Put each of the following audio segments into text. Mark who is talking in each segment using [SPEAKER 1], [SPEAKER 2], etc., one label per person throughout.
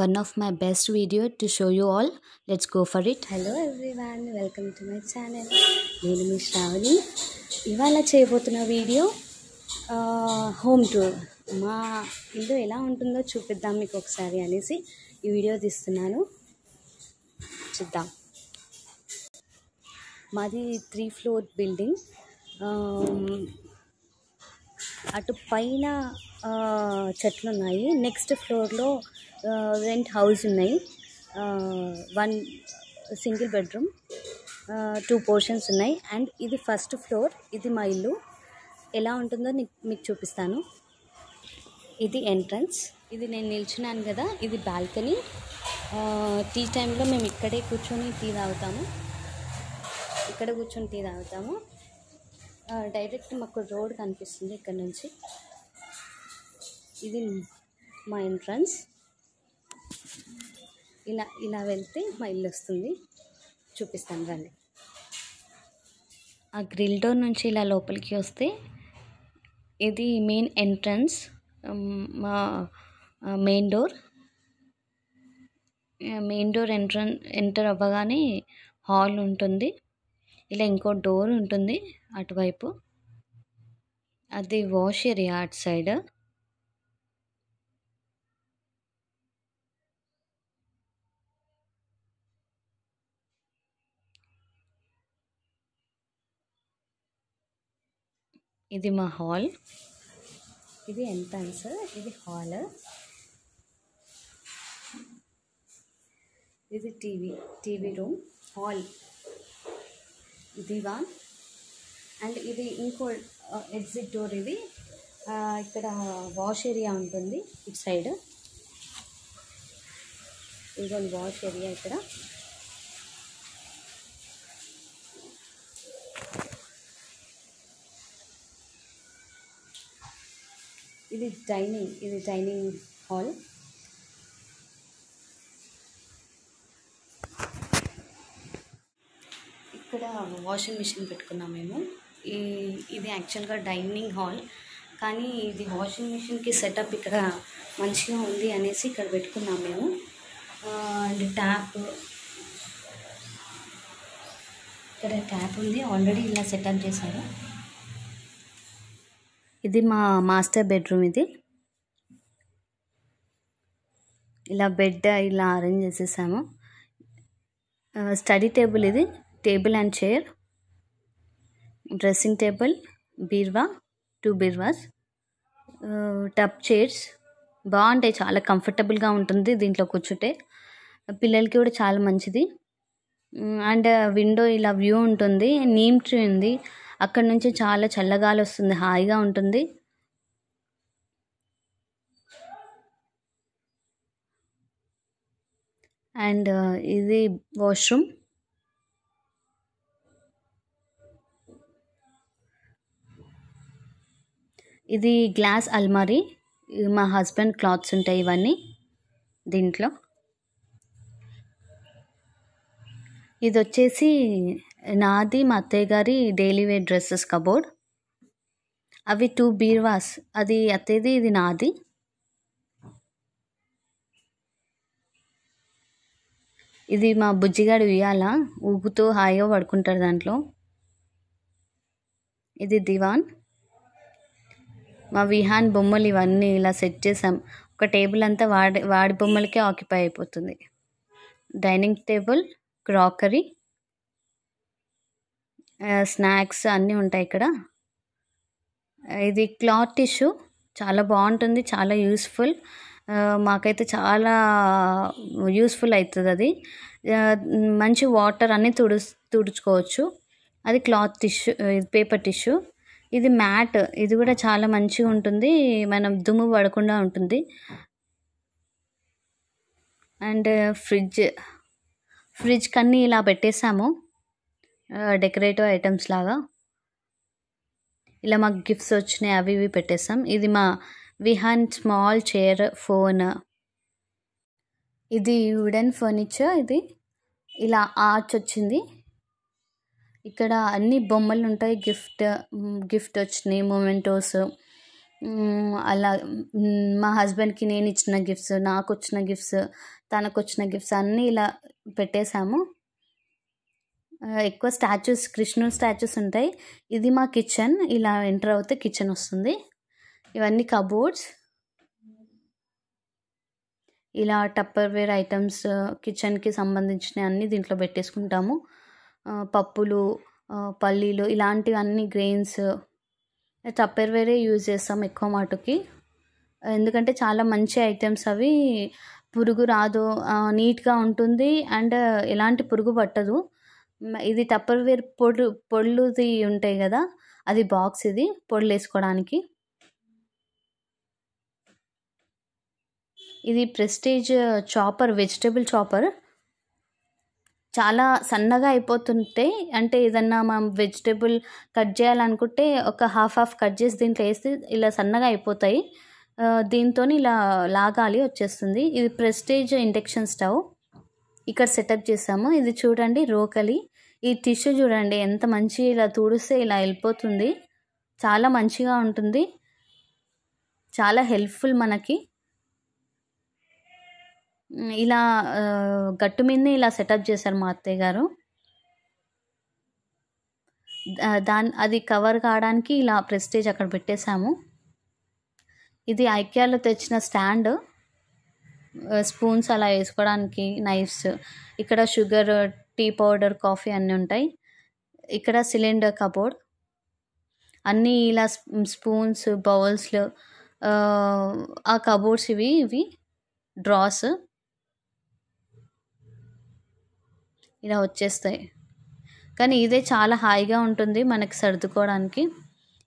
[SPEAKER 1] one of my best video to show you all let's go for it hello everyone welcome to my channel నేను మీ శ్రావణి ఇవాళ చేయబోతున్న video home tour మా ఇల్లు ఎలా ఉంటుందో చూపిద్దాం మీకు ఒకసారి అనేసి ఈ వీడియో తీస్తున్నాను చూద్దాం మాది త్రీ ఫ్లోర్ బిల్డింగ్ అటు పైన చెట్లు ఉన్నాయి నెక్స్ట్ ఫ్లోర్లో రెంట్ హౌస్ ఉన్నాయి one single bedroom two portions ఉన్నాయి అండ్ ఇది ఫస్ట్ ఫ్లోర్ ఇది మా ఇల్లు ఎలా ఉంటుందో మీకు చూపిస్తాను ఇది ఎంట్రన్స్ ఇది నేను నిల్చున్నాను కదా ఇది బాల్కనీ టీ టైంలో మేము ఇక్కడే కూర్చొని టీ తాగుతాము ఇక్కడ కూర్చొని టీ తాగుతాము డైరెక్ట్ మాకు రోడ్ కనిపిస్తుంది ఇక్కడ నుంచి ఇది మా ఎంట్రన్స్ ఇలా ఇలా వెళ్తే మా ఇల్లు వస్తుంది చూపిస్తాను రండి ఆ గ్రిల్ డోర్ నుంచి ఇలా లోపలికి వస్తే ఇది మెయిన్ ఎంట్రన్స్ మా main door main door entrance enter అవ్వగానే హాల్ ఉంటుంది ఇలా ఇంకో డోర్ ఉంటుంది అటువైపు అది వాష్ ఏరియా అటు సైడ్ ఇది మా హాల్ ఇది ఎంట్రన్స్ ఇది హాల్ ఇది టీవీ టీవీ రూమ్ హాల్ దివాన్ అండ్ ఇది ఇంకో ఎగ్జిట్ డోర్ ఇది ఇక్కడ వాష్ ఏరియా ఉంటుంది ఇటు సైడ్ ఇంకొన్ని వాష్ ఏరియా ఇక్కడ ఇది డైనింగ్ ఇది డైనింగ్ హాల్ ఇక్కడ వాషింగ్ మిషన్ పెట్టుకున్నాం మేము ఈ ఇది యాక్చువల్గా డైనింగ్ హాల్ కానీ ఇది వాషింగ్ మిషన్కి సెటప్ ఇక్కడ మంచిగా ఉంది అనేసి ఇక్కడ పెట్టుకున్నాం మేము అండ్ ట్యాప్ ఇక్కడ ట్యాప్ ఉంది ఆల్రెడీ ఇలా సెటప్ చేశారు ఇది మా మాస్టర్ బెడ్రూమ్ ఇది ఇలా బెడ్ ఇలా అరేంజ్ చేసేసాము స్టడీ టేబుల్ ఇది table and chair dressing table బీర్వా టూ బీర్వాస్ టప్ చైర్స్ బాగుంటాయి చాలా కంఫర్టబుల్గా ఉంటుంది దీంట్లో కూర్చుంటే పిల్లలకి కూడా చాలా మంచిది అండ్ విండో ఇలా వ్యూ ఉంటుంది నీమ్ ట్రీ ఉంది అక్కడ నుంచి చాలా చల్లగాలి వస్తుంది హాయిగా ఉంటుంది అండ్ ఇది వాష్రూమ్ ఇది గ్లాస్ అల్మారీ మా హస్బెండ్ క్లాత్స్ ఉంటాయి ఇవన్నీ దీంట్లో ఇది వచ్చేసి నాది మా అత్తయ్య గారి డైలీ వేర్ డ్రెస్సెస్ కబోర్డ్ అవి టూ బీర్వాస్ అది అత్తయ్యది ఇది నాది ఇది మా బుజ్జిగాడు ఉయ్యాల ఊగుతూ హాయిగా పడుకుంటారు దాంట్లో ఇది దివాన్ మా విహాన్ బొమ్మలు ఇవన్నీ ఇలా సెట్ చేసాం ఒక టేబుల్ అంతా వాడి వాడి బొమ్మలకే ఆక్యుపై అయిపోతుంది డైనింగ్ టేబుల్ క్రాకరీ స్నాక్స్ అన్నీ ఉంటాయి ఇక్కడ ఇది క్లాత్ టిష్యూ చాలా బాగుంటుంది చాలా యూస్ఫుల్ మాకైతే చాలా యూస్ఫుల్ అవుతుంది అది మంచి వాటర్ అన్నీ తుడు తుడుచుకోవచ్చు అది క్లాత్ టిష్యూ ఇది పేపర్ టిష్యూ ఇది మ్యాట్ ఇది కూడా చాలా మంచిగా ఉంటుంది మనం దుమ్ము పడకుండా ఉంటుంది అండ్ ఫ్రిడ్జ్ ఫ్రిడ్జ్ కన్నీ ఇలా పెట్టేసాము డెకరేటివ్ ఐటమ్స్ లాగా ఇలా మాకు గిఫ్ట్స్ వచ్చినాయి అవి ఇవి పెట్టేస్తాం ఇది మా విహాన్ స్మాల్ చైర్ ఫోన్ ఇది వుడెన్ ఫర్నిచర్ ఇది ఇలా ఆర్చ్ వచ్చింది ఇక్కడ అన్ని బొమ్మలు ఉంటాయి గిఫ్ట్ గిఫ్ట్ వచ్చినాయి మొమెంటోస్ అలా మా హస్బెండ్కి నేను ఇచ్చిన గిఫ్ట్స్ నాకు వచ్చిన గిఫ్ట్స్ తనకు వచ్చిన గిఫ్ట్స్ అన్నీ ఇలా పెట్టేశాము ఎక్కువ స్టాచ్యూస్ కృష్ణుడు స్టాచ్యూస్ ఉంటాయి ఇది మా కిచెన్ ఇలా ఎంటర్ అవుతే కిచెన్ వస్తుంది ఇవన్నీ కబోర్డ్స్ ఇలా టప్పర్ వేర్ ఐటమ్స్ కిచెన్కి సంబంధించిన అన్నీ దీంట్లో పెట్టేసుకుంటాము పప్పులు పల్లీలు ఇలాంటివన్నీ గ్రెయిన్స్ వేరే యూజ్ చేస్తాం ఎక్కువ మాటకి ఎందుకంటే చాలా మంచి ఐటమ్స్ అవి పురుగు రాదు నీట్గా ఉంటుంది అండ్ ఎలాంటి పురుగు పట్టదు ఇది టప్పర్ వేర్ పొడు పొళ్ళుది ఉంటాయి కదా అది బాక్స్ ఇది పొడులు వేసుకోవడానికి ఇది ప్రెస్టేజ్ చాపర్ వెజిటేబుల్ చాపర్ చాలా సన్నగా అయిపోతుంటే అంటే ఏదన్నా మనం వెజిటేబుల్ కట్ చేయాలనుకుంటే ఒక హాఫ్ హాఫ్ కట్ చేసి దీంట్లో వేస్తే ఇలా సన్నగా అయిపోతాయి uh, దీంతో ఇలా లాగాలి వచ్చేస్తుంది ఇది ప్రెస్టేజ్ ఇండక్షన్ స్టవ్ ఇక్కడ సెటప్ చేసాము ఇది చూడండి రోకలి ఈ టిష్యూ చూడండి ఎంత మంచి ఇలా తుడిస్తే ఇలా వెళ్ళిపోతుంది చాలా మంచిగా ఉంటుంది చాలా హెల్ప్ఫుల్ మనకి ఇలా గట్టు మీదనే ఇలా సెటప్ చేశారు మా అత్తయ్య గారు దాని అది కవర్ కావడానికి ఇలా ప్రెస్టేజ్ అక్కడ పెట్టేశాము ఇది ఐక్యాలో తెచ్చిన స్టాండ్ స్పూన్స్ అలా వేసుకోవడానికి నైఫ్స్ ఇక్కడ షుగర్ టీ పౌడర్ కాఫీ అన్నీ ఉంటాయి ఇక్కడ సిలిండర్ కబోర్డ్ అన్నీ ఇలా స్పూన్స్ బౌల్స్లు ఆ కబోర్డ్స్ ఇవి ఇవి డ్రాస్ ఇలా వచ్చేస్తాయి కానీ ఇదే చాలా హాయిగా ఉంటుంది మనకి సర్దుకోవడానికి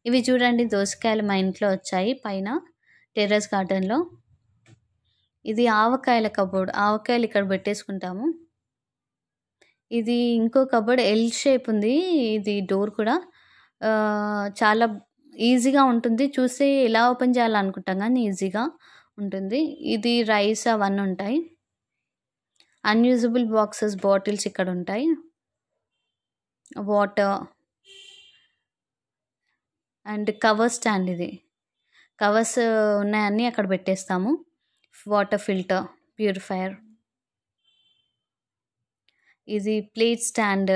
[SPEAKER 1] ఇవి చూడండి దోసకాయలు మా ఇంట్లో వచ్చాయి పైన టెర్రస్ గార్డెన్లో ఇది ఆవకాయల కబోర్డ్ ఆవకాయలు ఇక్కడ పెట్టేసుకుంటాము ఇది ఇంకో కబోర్డ్ ఎల్ షేప్ ఉంది ఇది డోర్ కూడా చాలా ఈజీగా ఉంటుంది చూసి ఎలా ఓపెన్ చేయాలనుకుంటాం కానీ ఈజీగా ఉంటుంది ఇది రైస్ అవన్నీ ఉంటాయి అన్యూజబుల్ బాక్సెస్ బాటిల్స్ ఇక్కడ ఉంటాయి వాటర్ అండ్ కవర్ స్టాండ్ ఇది కవర్స్ uh, ఉన్నాయన్నీ అక్కడ పెట్టేస్తాము వాటర్ ఫిల్టర్ ప్యూరిఫైయర్ ఇది ప్లేట్ స్టాండ్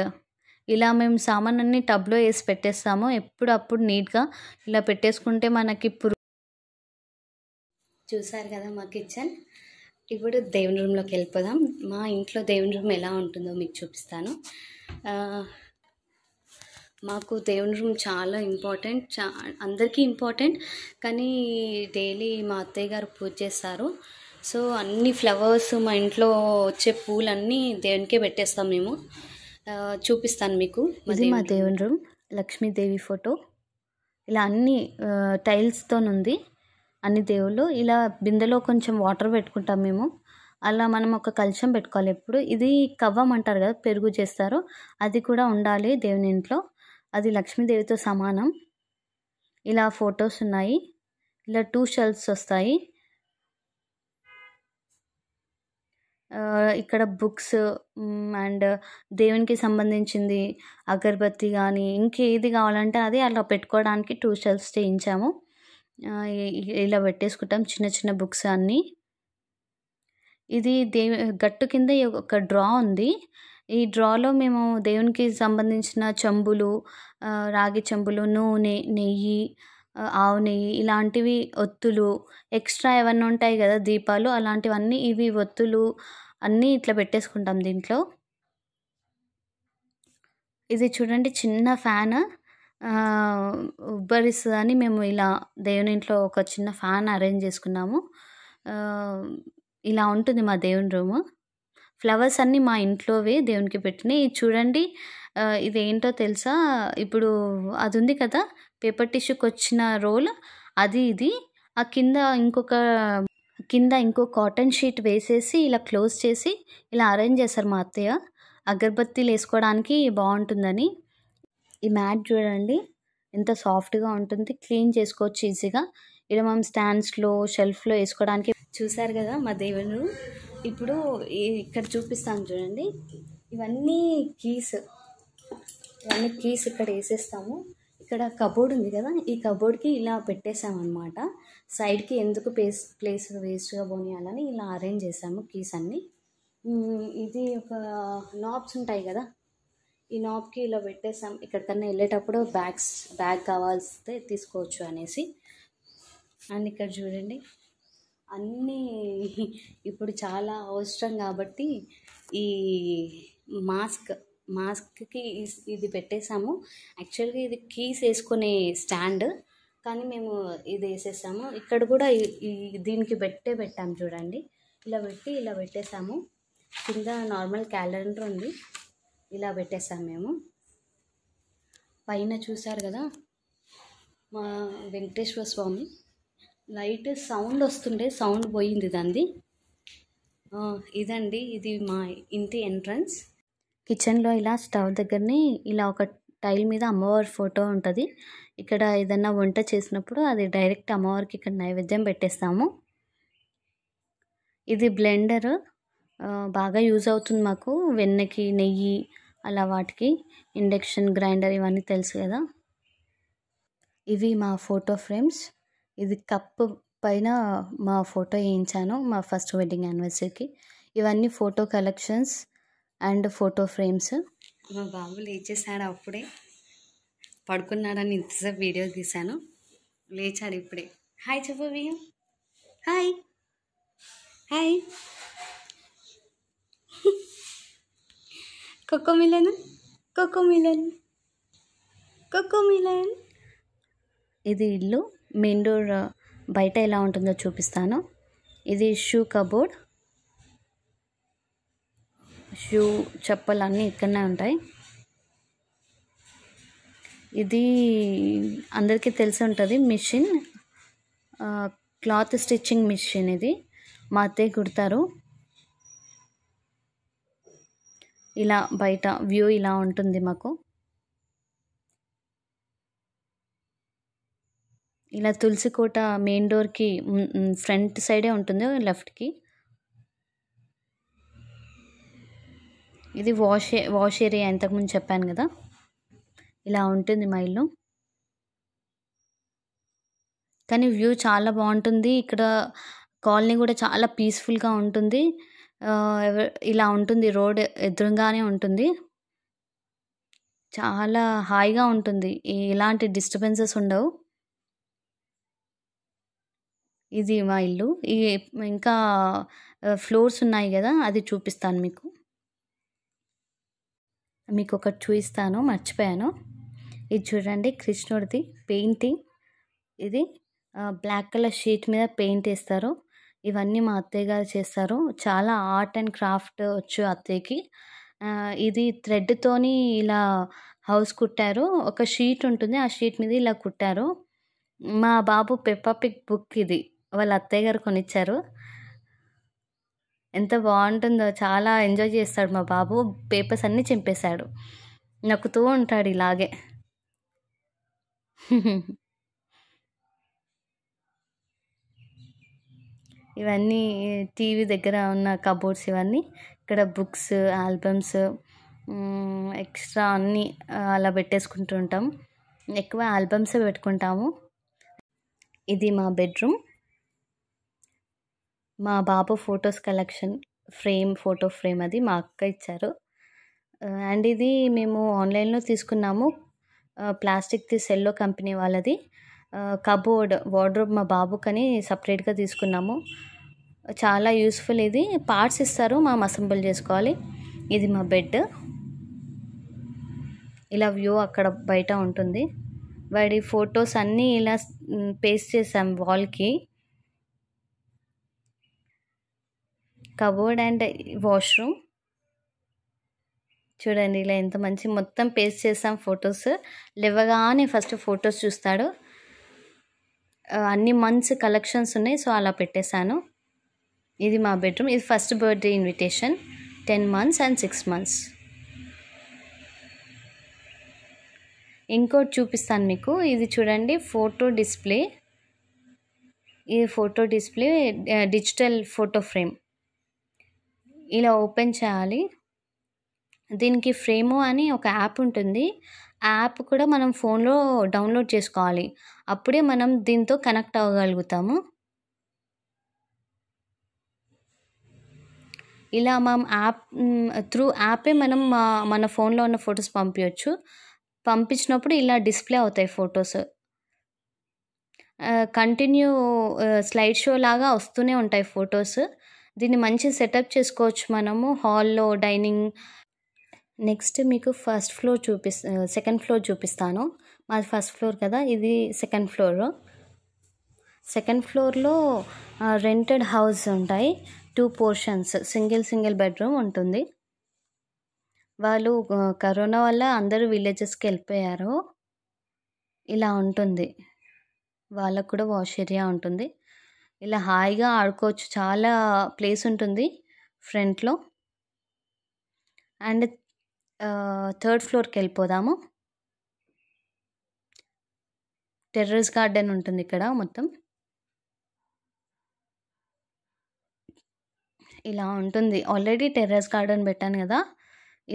[SPEAKER 1] ఇలా మేము సామాన్ అన్ని టబ్లో వేసి పెట్టేస్తాము ఎప్పుడప్పుడు అప్పుడు నీట్గా ఇలా పెట్టేసుకుంటే మనకి పురు చూసారు కదా మా కిచెన్ ఇప్పుడు దేవుని రూమ్లోకి వెళ్ళిపోదాం మా ఇంట్లో దేవుని రూమ్ ఎలా ఉంటుందో మీకు చూపిస్తాను మాకు దేవుని రూమ్ చాలా ఇంపార్టెంట్ చా అందరికీ ఇంపార్టెంట్ కానీ డైలీ మా అత్తయ్య గారు పూజ చేస్తారు సో అన్ని ఫ్లవర్స్ మా ఇంట్లో వచ్చే పూలన్నీ దేవునికే పెట్టేస్తాం మేము చూపిస్తాను మీకు ఇది మా దేవుని రూమ్ లక్ష్మీదేవి ఫోటో ఇలా అన్ని ఉంది అన్ని దేవుళ్ళు ఇలా బిందెలో కొంచెం వాటర్ పెట్టుకుంటాం మేము అలా మనం ఒక కలశం పెట్టుకోవాలి ఎప్పుడు ఇది కవ్వం అంటారు కదా పెరుగు చేస్తారు అది కూడా ఉండాలి దేవుని ఇంట్లో అది లక్ష్మీదేవితో సమానం ఇలా ఫొటోస్ ఉన్నాయి ఇలా టూ షెల్ఫ్స్ వస్తాయి ఇక్కడ బుక్స్ అండ్ దేవునికి సంబంధించింది అగరబత్తి కానీ ఇంకేది కావాలంటే అది అలా పెట్టుకోవడానికి టూ షెల్ఫ్స్ చేయించాము ఇలా పెట్టేసుకుంటాం చిన్న చిన్న బుక్స్ అన్నీ ఇది దేవు గట్టు కింద ఒక డ్రా ఉంది ఈ డ్రాలో మేము దేవునికి సంబంధించిన చెంబులు రాగి చెంబులు నూనె నెయ్యి ఆవు నెయ్యి ఇలాంటివి ఒత్తులు ఎక్స్ట్రా ఏమన్నా ఉంటాయి కదా దీపాలు అలాంటివన్నీ ఇవి ఒత్తులు అన్నీ ఇట్లా పెట్టేసుకుంటాం దీంట్లో ఇది చూడండి చిన్న ఫ్యాన్ ఉబ్బరిస్తుందని మేము ఇలా దేవుని ఇంట్లో ఒక చిన్న ఫ్యాన్ అరేంజ్ చేసుకున్నాము ఇలా ఉంటుంది మా దేవుని రూము ఫ్లవర్స్ అన్నీ మా ఇంట్లోవే దేవునికి పెట్టినాయి చూడండి ఇదేంటో తెలుసా ఇప్పుడు అది ఉంది కదా పేపర్ టిష్యూకి వచ్చిన రోల్ అది ఇది ఆ కింద ఇంకొక కింద ఇంకో కాటన్ షీట్ వేసేసి ఇలా క్లోజ్ చేసి ఇలా అరేంజ్ చేశారు మా అత్తయ్య అగరబత్తీలు వేసుకోవడానికి బాగుంటుందని ఈ మ్యాట్ చూడండి ఎంత సాఫ్ట్గా ఉంటుంది క్లీన్ చేసుకోవచ్చు ఈజీగా ఇలా మనం స్టాండ్స్లో షెల్ఫ్లో వేసుకోవడానికి చూసారు కదా మా దేవుడు ఇప్పుడు ఇక్కడ చూపిస్తాను చూడండి ఇవన్నీ కీస్ ఇవన్నీ కీస్ ఇక్కడ వేసేస్తాము ఇక్కడ కబోర్డ్ ఉంది కదా ఈ కబోర్డ్కి ఇలా పెట్టేసామన్నమాట సైడ్కి ఎందుకు ప్లేస్ ప్లేస్ వేస్ట్గా పోనీయాలని ఇలా అరేంజ్ చేసాము కీస్ అన్నీ ఇది ఒక నాబ్స్ ఉంటాయి కదా ఈ నాబ్కి ఇలా పెట్టేసాం ఇక్కడికన్నా వెళ్ళేటప్పుడు బ్యాగ్స్ బ్యాగ్ కావాల్సితే తీసుకోవచ్చు అనేసి అండ్ ఇక్కడ చూడండి అన్నీ ఇప్పుడు చాలా అవసరం కాబట్టి ఈ మాస్క్ మాస్క్కి ఇది పెట్టేసాము యాక్చువల్గా ఇది కీస్ వేసుకునే స్టాండ్ కానీ మేము ఇది వేసేసాము ఇక్కడ కూడా దీనికి పెట్టే పెట్టాము చూడండి ఇలా పెట్టి ఇలా పెట్టేసాము కింద నార్మల్ క్యాలెండర్ ఉంది ఇలా పెట్టేసాము మేము పైన చూసారు కదా మా వెంకటేశ్వర స్వామి లైట్ సౌండ్ వస్తుండే సౌండ్ పోయింది దాన్ని ఇదండి ఇది మా ఇంటి ఎంట్రన్స్ కిచెన్లో ఇలా స్టవ్ దగ్గరని ఇలా ఒక టైల్ మీద అమ్మవారి ఫోటో ఉంటుంది ఇక్కడ ఏదన్నా వంట చేసినప్పుడు అది డైరెక్ట్ అమ్మవారికి ఇక్కడ నైవేద్యం పెట్టేస్తాము ఇది బ్లెండర్ బాగా యూజ్ అవుతుంది మాకు వెన్నకి నెయ్యి అలా వాటికి ఇండక్షన్ గ్రైండర్ ఇవన్నీ తెలుసు కదా ఇవి మా ఫోటో ఫ్రేమ్స్ ఇది కప్పు పైన మా ఫోటో వేయించాను మా ఫస్ట్ వెడ్డింగ్ యానివర్సరీకి ఇవన్నీ photo collections and photo frames మా బాబు లేచేసాడు అప్పుడే పడుకున్నాడని ఇంతసేపు వీడియో తీశాను లేచాడు ఇప్పుడే హాయ్ చెప్పు వియం hi hi Cocomelon Cocomelon Cocomelon ఇది ఇల్లు మెయిన్ డోర్ బయట ఎలా ఉంటుందో చూపిస్తాను ఇది షూ కబోర్డ్ షూ చెప్పలు అన్నీ ఇక్కడనే ఉంటాయి ఇది అందరికీ తెలిసి ఉంటుంది మిషన్ క్లాత్ స్టిచ్చింగ్ మిషన్ ఇది మా అత్తయ్య కుడతారు ఇలా బయట వ్యూ ఇలా ఉంటుంది మాకు ఇలా తులసికోట మెయిన్ డోర్కి ఫ్రంట్ సైడే ఉంటుంది లెఫ్ట్కి ఇది వాష్ వాష్ ఏరియా ఇంతకుముందు చెప్పాను కదా ఇలా ఉంటుంది మా ఇల్లు కానీ వ్యూ చాలా బాగుంటుంది ఇక్కడ కాలనీ కూడా చాలా పీస్ఫుల్గా ఉంటుంది ఇలా ఉంటుంది రోడ్ ఎదురుగానే ఉంటుంది చాలా హాయిగా ఉంటుంది ఎలాంటి డిస్టర్బెన్సెస్ ఉండవు ఇది మా ఇల్లు ఇంకా ఫ్లోర్స్ ఉన్నాయి కదా అది చూపిస్తాను మీకు మీకు ఒకటి చూపిస్తాను మర్చిపోయాను ఇది చూడండి కృష్ణుడిది పెయింటింగ్ ఇది బ్లాక్ కలర్ షీట్ మీద పెయింట్ వేస్తారు ఇవన్నీ మా అత్తయ్య గారు చేస్తారు చాలా ఆర్ట్ అండ్ క్రాఫ్ట్ వచ్చు అత్తయ్యకి ఇది థ్రెడ్తోని ఇలా హౌస్ కుట్టారు ఒక షీట్ ఉంటుంది ఆ షీట్ మీద ఇలా కుట్టారు మా బాబు పెప్పపిక్ బుక్ ఇది వాళ్ళ అత్తయ్య గారు కొనిచ్చారు ఎంత బాగుంటుందో చాలా ఎంజాయ్ చేస్తాడు మా బాబు పేపర్స్ అన్నీ చింపేశాడు నక్కుతూ ఉంటాడు ఇలాగే ఇవన్నీ టీవీ దగ్గర ఉన్న కబోర్డ్స్ ఇవన్నీ ఇక్కడ బుక్స్ ఆల్బమ్స్ ఎక్స్ట్రా అన్నీ అలా పెట్టేసుకుంటూ ఉంటాం ఎక్కువ ఆల్బమ్సే పెట్టుకుంటాము ఇది మా బెడ్రూమ్ మా బాబు photos collection frame photo frame అది మా అక్క ఇచ్చారు అండ్ ఇది మేము ఆన్లైన్లో తీసుకున్నాము ప్లాస్టిక్ది సెల్లో కంపెనీ వాళ్ళది కబోర్డ్ వార్డ్రోబ్ మా బాబుకని సపరేట్గా తీసుకున్నాము చాలా యూస్ఫుల్ ఇది పార్ట్స్ ఇస్తారు మా అసెంబుల్ చేసుకోవాలి ఇది మా బెడ్ ఇలా వ్యూ అక్కడ బయట ఉంటుంది వాడి ఫొటోస్ అన్నీ ఇలా పేస్ట్ చేసాం వాల్కి కబోర్డ్ అండ్ వాష్రూమ్ చూడండి ఇలా ఎంత మంచి మొత్తం పేస్ట్ చేసాం ఫొటోస్ లేవగానే ఫస్ట్ ఫొటోస్ చూస్తాడు అన్ని మంత్స్ కలెక్షన్స్ ఉన్నాయి సో అలా పెట్టేశాను ఇది మా బెడ్రూమ్ ఇది first birthday invitation ten months and six months ఇంకోటి చూపిస్తాను మీకు ఇది చూడండి ఫోటో డిస్ప్లే ఈ photo display digital photo frame ఇలా ఓపెన్ చేయాలి దీనికి ఫ్రేమో అని ఒక యాప్ ఉంటుంది ఆ యాప్ కూడా మనం ఫోన్లో డౌన్లోడ్ చేసుకోవాలి అప్పుడే మనం దీంతో కనెక్ట్ అవ్వగలుగుతాము ఇలా మనం యాప్ త్రూ యాపే మనం మన ఫోన్లో ఉన్న ఫొటోస్ పంపించవచ్చు పంపించినప్పుడు ఇలా డిస్ప్లే అవుతాయి ఫొటోస్ కంటిన్యూ స్లైడ్ షో లాగా వస్తూనే ఉంటాయి ఫొటోస్ దీన్ని మంచి సెటప్ చేసుకోవచ్చు మనము హాల్లో డైనింగ్ నెక్స్ట్ మీకు ఫస్ట్ ఫ్లోర్ చూపి సెకండ్ ఫ్లోర్ చూపిస్తాను మాది ఫస్ట్ ఫ్లోర్ కదా ఇది సెకండ్ ఫ్లోర్ సెకండ్ ఫ్లోర్లో రెంటెడ్ హౌస్ ఉంటాయి two portions single single bedroom ఉంటుంది వాళ్ళు కరోనా వల్ల అందరూ విలేజెస్కి వెళ్ళిపోయారు ఇలా ఉంటుంది వాళ్ళకు కూడా వాష్ ఏరియా ఉంటుంది ఇలా హాయిగా ఆడుకోవచ్చు చాలా ప్లేస్ ఉంటుంది ఫ్రంట్లో అండ్ థర్డ్ ఫ్లోర్కి వెళ్ళిపోదాము టెర్రస్ గార్డెన్ ఉంటుంది ఇక్కడ మొత్తం ఇలా ఉంటుంది ఆల్రెడీ టెర్రస్ గార్డెన్ పెట్టాను కదా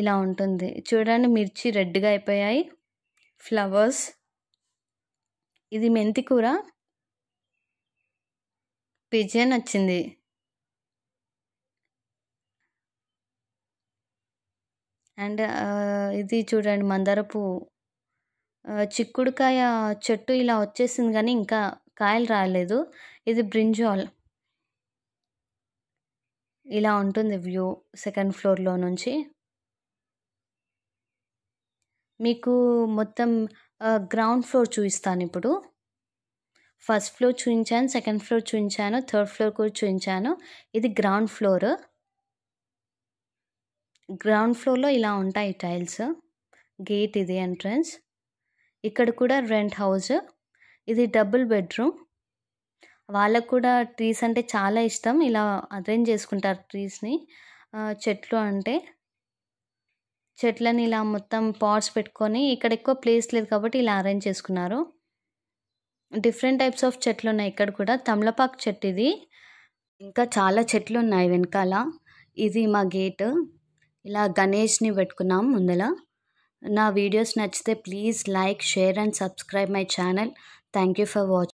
[SPEAKER 1] ఇలా ఉంటుంది చూడండి మిర్చి రెడ్గా అయిపోయాయి ఫ్లవర్స్ ఇది మెంతి కూర పిజియన్ వచ్చింది అండ్ ఇది చూడండి మందార పువ్వు చిక్కుడుకాయ చెట్టు ఇలా వచ్చేసింది కానీ ఇంకా కాయలు రాలేదు ఇది బ్రింజాల్ ఇలా ఉంటుంది వ్యూ సెకండ్ ఫ్లోర్లో నుంచి మీకు మొత్తం గ్రౌండ్ ఫ్లోర్ చూపిస్తాను ఇప్పుడు ఫస్ట్ ఫ్లోర్ చూపించాను సెకండ్ ఫ్లోర్ చూపించాను థర్డ్ ఫ్లోర్ కూడా చూపించాను ఇది గ్రౌండ్ ఫ్లోర్ గ్రౌండ్ ఫ్లోర్లో ఇలా ఉంటాయి టైల్స్ గేట్ ఇది ఎంట్రన్స్ ఇక్కడ కూడా రెంట్ హౌస్ ఇది డబుల్ బెడ్రూమ్ వాళ్ళకు కూడా ట్రీస్ అంటే చాలా ఇష్టం ఇలా అరేంజ్ చేసుకుంటారు ట్రీస్ని చెట్లు అంటే చెట్లని ఇలా మొత్తం పాట్స్ పెట్టుకొని ఇక్కడ ఎక్కువ ప్లేస్ లేదు కాబట్టి ఇలా అరేంజ్ చేసుకున్నారు డిఫరెంట్ టైప్స్ ఆఫ్ చెట్లు ఉన్నాయి ఇక్కడ కూడా తమలపాకు చెట్టు ఇది ఇంకా చాలా చెట్లు ఉన్నాయి వెనకాల ఇది మా గేట్ ఇలా గణేష్ని పెట్టుకున్నాం ముందల నా వీడియోస్ నచ్చితే please like share and subscribe my channel thank you for watching